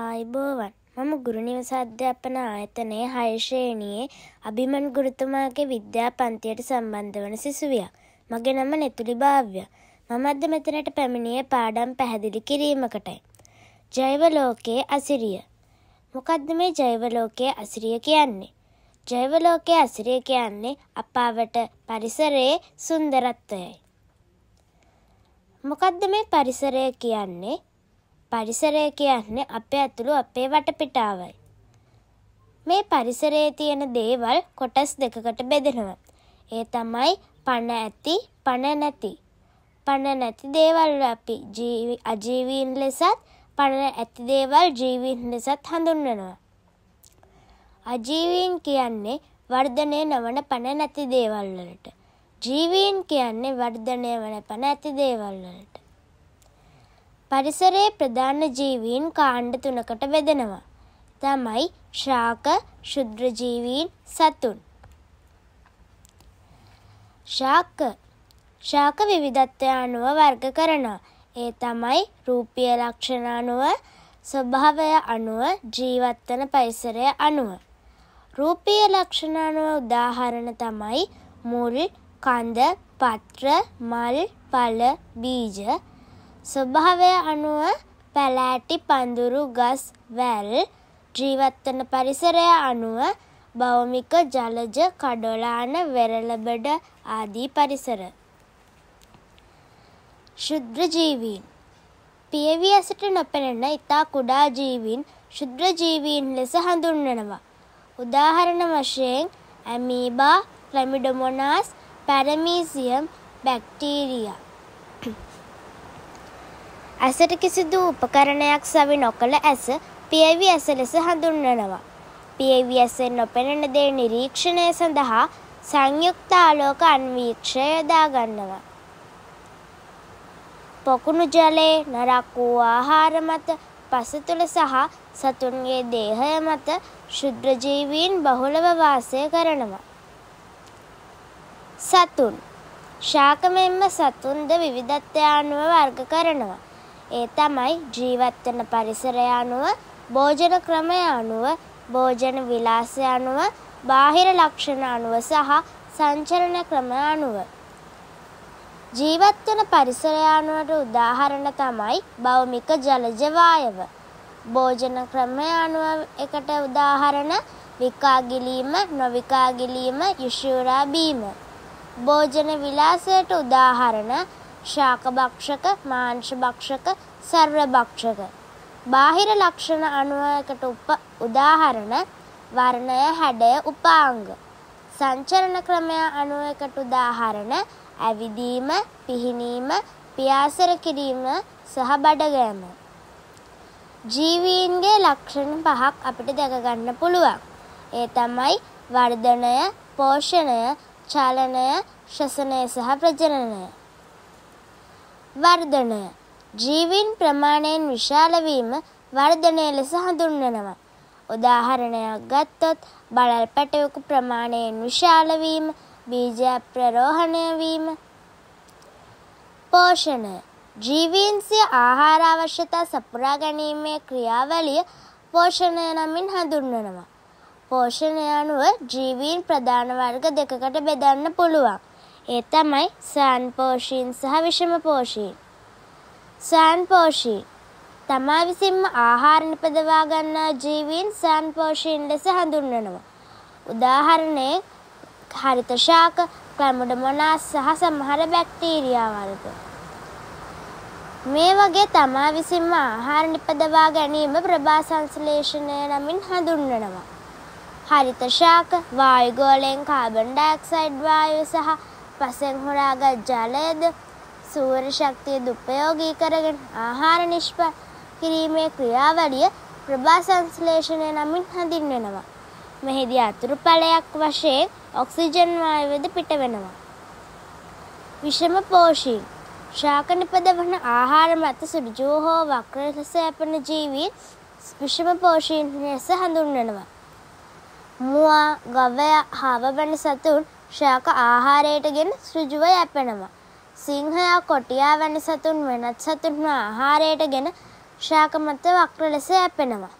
ආයිබෝවන් මම ගුරුනිවස අධ්‍යාපන ආයතනය හයශ්‍රේණයේ අභිමන් ගුරුතුමාගේ විද්‍යා පන්තියට සම්බන්ධ වන සිසුවියක්. මගේ නම නෙතුලි භාව්‍ය. මම අද මෙතනට පැමිණිය පාඩම් පැහැදිලි කිරීමකටයි. ජෛව ලෝකයේ අසිරිය. මොකද්ද මේ ජෛව ලෝකයේ අසිරිය කියන්නේ? ජෛව ලෝකයේ අසිරිය කියන්නේ අපාවට පරිසරයේ සුන්දරත්වයයි. මොකද්ද මේ පරිසරය කියන්නේ? පරිසරය කියන්නේ අපේ ඇතුළු අපේ වටපිටාවයි. මේ පරිසරයේ තියෙන දේවල් කොටස් දෙකකට බෙදෙනවා. ඒ තමයි පණ ඇති පණ නැති. පණ නැති දේවල් අපි අජීවීන් ලෙසත් පණ ඇති දේවල් ජීවීන් ලෙසත් හඳුන්වනවා. අජීවීන් කියන්නේ වර්ධනය නොවන පණ නැති දේවල් වලට. ජීවීන් කියන්නේ වර්ධනය වන පණ ඇති දේවල් වලට. පරිසරයේ ප්‍රධාන ජීවීන් කාණ්ඩ තුනකට බෙදෙනවා. තමයි ශාක ශුද්‍රජීවීන් සතුන්. ශාක ශාක විවිධත්වය අනුව වර්ග කරනවා. ඒ තමයි රූපිය ලක්ෂණ අනුව ස්වභාවය අනුව ජීවත්වන පරිසරය අනුව. රූපීය ලක්ෂණ අනුව උදාහරණ තමයි මුල්, කඳ, පත්‍ර, මල්, පල, බීජ, ස්වභාවය අනුව පැලෑටි පඳුරු ගස් වැල් ජීවත්වන පරිසරය අනුව භෞමික ජලජ කඩොලාන වෙරළබඩ ආදී පරිසර. ශුද්‍රජීවීන් පියවී ඇසට නොපෙනෙන ඉතා කුඩා ජීවීන් ශුද්‍රජීවීන් ලෙස හඳුන්වනවා. උදාහරණ වශයෙන් ඇමීබා ක්‍රමිඩොමොනාස් පැරමීසියම් බැක්ටීරියා ඇසට කිසිදු උපකරණයක් සවි නොකළ ඇස පියවි ඇස ලෙස හඳුන්වනවා. පියවි ඇසෙන් නොපෙනෙන දේ නිරීක්ෂණය සඳහා සංයුක්ත ආලෝක අන්වීක්ෂය යොදාගන්නවා. පොකුණු ජලයේ නරක් වූ ආහාර මත පස තුළ සහ සතුන්ගේ දේහය මත ශුද්‍රජීවීන් බහුලව වාසය කරනවා. සතුන් ශාකමෙන්ම සතුන්ද විවිධත්වය අනුව වර්ග කරනවා. ඒ තමයි ජීවත් වෙන පරිසරය අනුව, භෝජන ක්‍රමය අනුව, භෝජන විලාසය අනුව, බාහිර ලක්ෂණ අනුව සහ සංචලන ක්‍රම අනුව. ජීවත් වෙන පරිසරය අනුවට උදාහරණ තමයි භෞමික ජලජ වායව. භෝජන ක්‍රමය අනුව එකට උදාහරණ විකා ගිලීම, නොවිකා ගිලීම, යුෂුරා බීම. භෝජන විලාසයට උදාහරණ ශාක භක්ෂක, මාංශ භක්ෂක, සර්ව භක්ෂක. බාහිර ලක්ෂණ අනුවයකට උදාහරණ වර්ණය, හැඩය, උපාංග. සංචරණ ක්‍රමය අනුවයකට උදාහරණ ඇවිදීම, පිහිනීම, පියාසර කිරීම සහ බඩගෑම. ජීවීන්ගේ ලක්ෂණ පහක් අපිට දැක ගන්න පුළුවන්. ඒ තමයි වර්ධනය, පෝෂණය, චලනය, ශ්වසනය සහ ප්‍රජනනය. වර්ධනය ජීවීන් ප්‍රමාණයෙන් විශාල වීම වර්ධනය ලෙස හඳුන්වනවා. උදාහරණයක් ගත්තොත් බලල් පැටවෙකු ප්‍රමාණයෙන් විශාල වීම, බීජ ප්‍රරෝහණය වීම. පෝෂණය ජීවීන් සිය ආහාර අවශ්‍යතා සපුරා ගැනීමේ ක්‍රියාවලිය පෝෂණය නමින් හඳුන්වනවා. පෝෂණය අනුව ජීවීන් ප්‍රධාන වර්ග දෙකකට බෙදන්න පුළුවන්. ඒ තමයි සාන්පෝෂීන් සහ විෂමපෝෂීන්. සාන්පෝෂීන් තමා විසින්ම ආහාර නිපදවා ගන්නා ජීවීන් සාන්පෝෂීන් ලෙස හඳුන්වනවා. උදාහරණයෙන් හරිත ශාක, ක්ලැමඩමොනාස් සහ සමහර බැක්ටීරියාවලද. මේ වගේ තමා විසින්ම ආහාර නිපදවා ගැනීම ප්‍රභා සංශ්ලේෂණය නමින් හඳුන්වනවා. හරිත ශාක වායුගෝලයෙන් කාබන් ඩයොක්සයිඩ් වායුව සහ පසෙන් හොරාගත් ජලයද සූර ශක්තිය දුපයෝගී කරගෙන ආහාර නිෂ්ප කිරීමේ ක්‍රියාවලිය ප්‍රභා සංශ්ලේෂණය නමින් හඳින්වෙනවා. මෙහිදී අතුරු ඵලයක් වශයෙන් ඔක්සිජන් වායුවද පිට වෙනවා. විෂම පෝෂීන් ශාක නිපදවන ආහාර මත සුජෝ හෝ වක්‍ර ලෙස යැපෙන ජීවීන් විෂම පෝෂීන් ලෙස හඳුන්වනවා. මුවා, ගවයා, හාව වැනි සතුන් ශයක ආහාරයටගෙන සෘජුව යැපෙනවා. සිංහයා කොටියා වැනි සතුන් වෙනත් සතුන්ම ආහාරයටගෙන ශාකමත වක්‍ර ලෙස යැපෙනවා.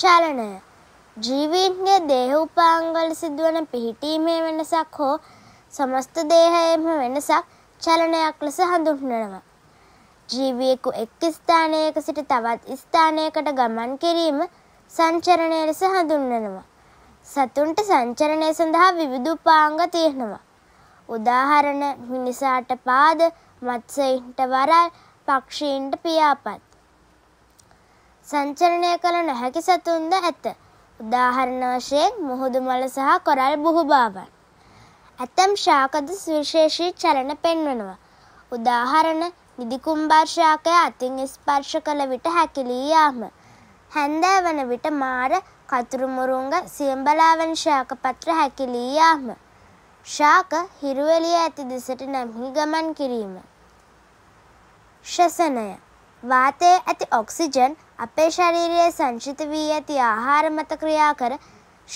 චලනය ජීවීන්ගේ දේහ උපාංගල සිදුවන පිහිටීමේ වෙනසක් හෝ සමස්ත දේහයේම වෙනසක් චලනයක් ලෙස හඳුන්වනවා. ජීවියෙකු එක් ස්ථානයක සිට තවත් ස්ථානයකට ගමන් කිරීම සංචරණය ලෙස හඳුන්වනවා. සතුන්ට සංචරණය සඳහා විවිධ උපාංග තියෙනවා. උදාහරණ මිනිසාට පාද, මත්ස්‍යයින්ට වරල්, පක්ෂීන්ට පියාපත්. සංචරණය කළ නොහැකි සතුන්ද ඇත. උදාහරණ වශයෙන් මුහුදු මල සහ කොරල් බුහුබාවන්. ඇතම් ශාකද සුවිශේෂී චලන පෙන්වනවා. උදාහරණ නිදිකුම්බාර් ශාකය අතින් ස්පර්ශ කළ විට හැකිලී යාම. හැන්දෑ වන විට මාර කතුරුමුරුංග සියම්බලාවන ශාකපත්‍ර හැකිලී යාම. ශාක හිරුවලිය ඇති දෙසට නැම්හි ගමන් කිරීම. ශසනය වාතයේ ඇති ඔක්සිජන් අපේ ශරීරයේ සංචිත වී ඇති ආහාර මත ක්‍රියා කර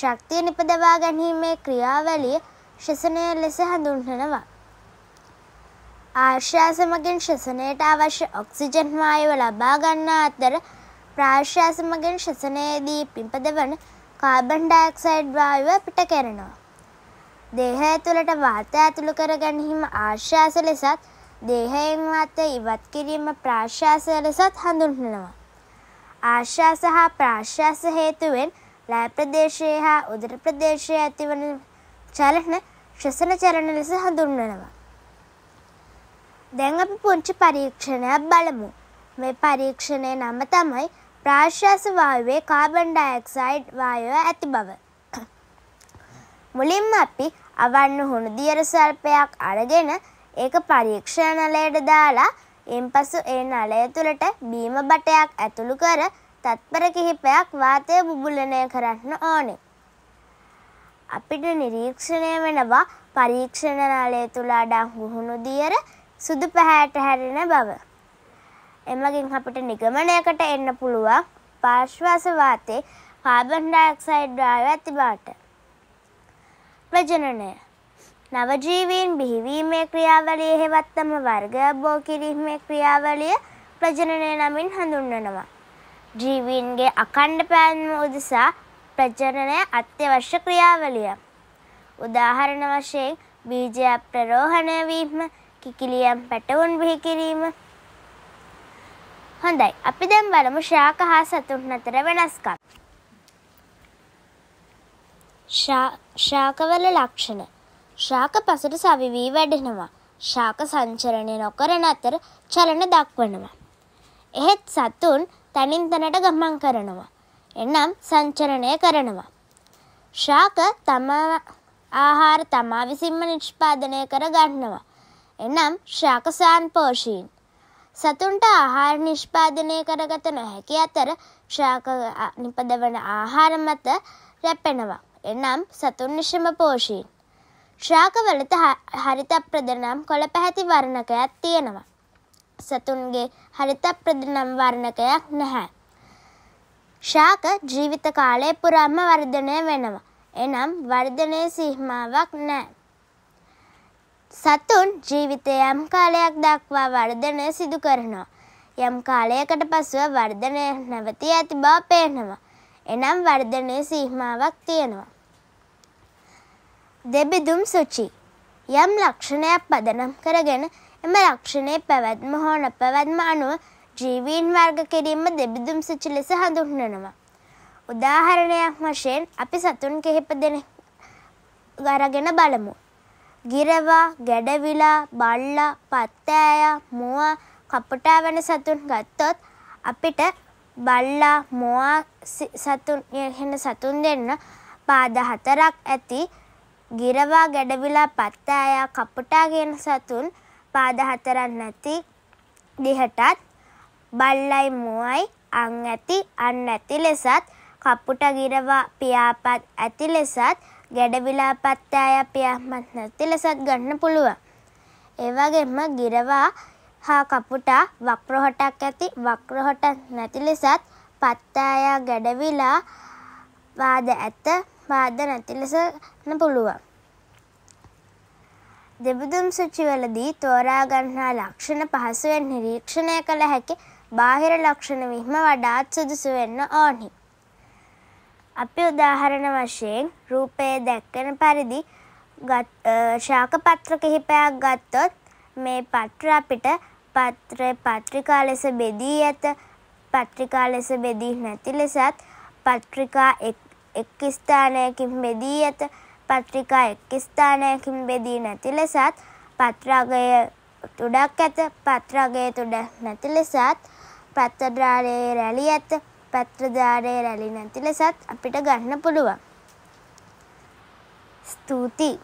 ශක්තිය නිපදවා ගැනීමේ ක්‍රියාවලිය ශසනය ලෙස හඳුන්වනවා. ආශ්වාස මගින් ශසනයට අවශ්‍ය ඔක්සිජන් වායුව ලබා ගන්නා අතර ප්‍රාශ්වාස මගින් ශ්වසනයේදී පිම්පදවන කාබන් ඩයොක්සයිඩ් වායුව පිට කරනවා. දේහය තුළට වාතය ඇතුළු කර ගැනීම ආශ්වාස ලෙසත් දේහයෙන් වාතය ඉවත් කිරීම ප්‍රාශ්වාස ලෙසත් හඳුන්වනවා. ආශ්වාස හා ප්‍රාශ්වාස හේතුවෙන් ලෑ ප්‍රදේශයේ හා උදර ප්‍රදේශයේ ඇතිවන චලන ශ්වසන චලන ලෙස හඳුන්වනවා. දැන් අපි පුංචි පරීක්ෂණයක් බලමු. මේ පරීක්ෂණය නම තමයි ප්‍රාශ්වාස වායුවේ කාබන් ඩයොක්සයිඩ් වායුව ඇති බව. මුලින්ම අපි අවන්න හුණු දියර සල්පයක් අරගෙන ඒක පරීක්ෂණ නලයට දාලා ඉන්පසු ඒ නලය තුළට බීම බටයක් ඇතුළු කර තත්පර කිහිපයක් වාතය බුබුලනය කරන්න ඕනේ. අපිට නිරීක්ෂණය වෙනවා පරීක්ෂණ නලය තුළ අඩක් හුහුණු දියර සුදු පැහැයට හැරෙන බව. එමගින් අපට නිගමනයකට එන්න පුළුවන් පාශ්වාස වාතයේ කාබන් ඩයොක්සයිඩ් වායුව ඇති බවට. ප්‍රජනනය නවජීවීන් බිහිවීමේ ක්‍රියාවලිය හෙවත් තම වර්ග බෝ කිරීමේ ක්‍රියාවලිය ප්‍රජනනය නමින් හඳුන්වනවා. ජීවීන්ගේ අකණ්ඩ පෑන්ම උදෙසා ප්‍රජනනය අත්‍යවශ්‍ය ක්‍රියාවලිය. උදාහරණ වශයෙන් බීජයක් ප්‍රරෝහණය වීම, කිකිලියම් පැටවුන් බිහි කිරීම, හොඳයි අපි දැන් බලමු ශාක හා සතුන් අතර වෙනස්කම්. ශාකවල ලක්ෂණ ශාක පසට සවි වී වැඩෙනවා. ශාක සංචරණය නොකරන අතර චලන දක්වනවා. එහෙත් සතුන් තනින් තැනට ගමන් කරනවා. එනම් සංචරණය කරනවා. ශාක තමා ආහාර තමා විසින්ම නිෂ්පාදනය කර ගන්නවා. එනම් ශාක සාන්පෝෂීන්. සතුන්ට ආහාර නිෂ්පාදනය කරගත නොහැකි අතර ශාක නිපදවන ආහාර මත රැපෙනවා. එනම් සතුන් නිෂම පෝෂීන්. ශාකවලත හරිත ප්‍රදනම් කොළ පැහැති වර්ණකයක් තියෙනවා. සතුන්ගේ හරිත ප්‍රදනම් වර්ණකයක් නැහැ. ශාක ජීවිත කාලය පුරාම වර්ධනය වෙනවා. එනම් වර්ධනය සිහිමාවක් නෑ. සතුන් ජීවිතය යම් කාලයක් දක්වා වර්ධනය සිදු කරනවා. යම් කාලයකට පසුව වර්ධනය නැවතී ඇති බව පේනවා. එනම් වර්ධනය සීමාවක් තියෙනවා. දෙබිදුම් සුචි යම් ලක්ෂණයක් පදනම් කරගෙන එම ලක්ෂණය පැවැත්ම හෝ නොපැවැත්ම අනුව ජීවීන් වර්ග කිරීම දෙබිදුම් සුචි ලෙස හඳුන්වනවා. උදාහරණයක් වශයෙන් අපි සතුන් කිහිප දෙනෙක් ගරගෙන බලමු. ගිරවා, ගැඩවිලා, බල්ලා, පත්තෑයා, මෝවා, කපටා වැනි සතුන් ගත්තොත් අපිට බල්ලා, මෝවා සතුන් එහෙන සතුන් දෙන්න පාද හතරක් ඇති ගිරවා, ගැඩවිලා, පත්තෑයා, කපටා කියන සතුන් පාද හතරක් නැති දිහටත් බල්ලයි මුවයි අං ඇති අන් ඇති ලෙසත් කප්පුට ගිරවා පියාපත් ඇති ලෙසත් ගැඩවිලා පත්තාය පියාමත් නැති ලෙසත් ගන්න පුළුවන්. ඒවගේම ගිරවා හා කපුටා වක්‍රහොටක් ඇති වක්‍රහොට නැති ලෙසත් පත්තායා ගැඩවිලා වාද ඇත වාද නැති ලෙසන පුළුවන්. දෙබුදුම් සුචිවලදී තෝරාගන්නා ලක්ෂණ පහසුවෙන් නිරීක්ෂණය කළ හැකි බාහිර ලක්ෂණ විහිම වඩාත් සුදුසු වෙන්න ඕනිි. අපි උදාහරණ වශයෙන් රූපය දැක්කන පරිදි ශාක පත්‍ර කිහිපයක් ගත්තොත් මේ පත්‍ර අපිට පත්‍රය පත්‍රිකා ලෙස බෙදී ඇත පත්‍රිකා ලෙස බෙදී නැති ලෙසත් පත්‍රිකා එක් ස්ථානයකින් බෙදී ඇත පත්‍රිකා එක් ස්ථානයකින් බෙදී නැති ලෙසත් පත්‍රාගය තුඩක් ඇත පත්‍රාගය තුඩ නැති ලෙසත් පත්‍රද්‍රාලයේ රැලි ඇත පත්‍රධාරය රැලි නැති ලෙසත් අපිට ගන්න පුළුවන්. ස්තුතියි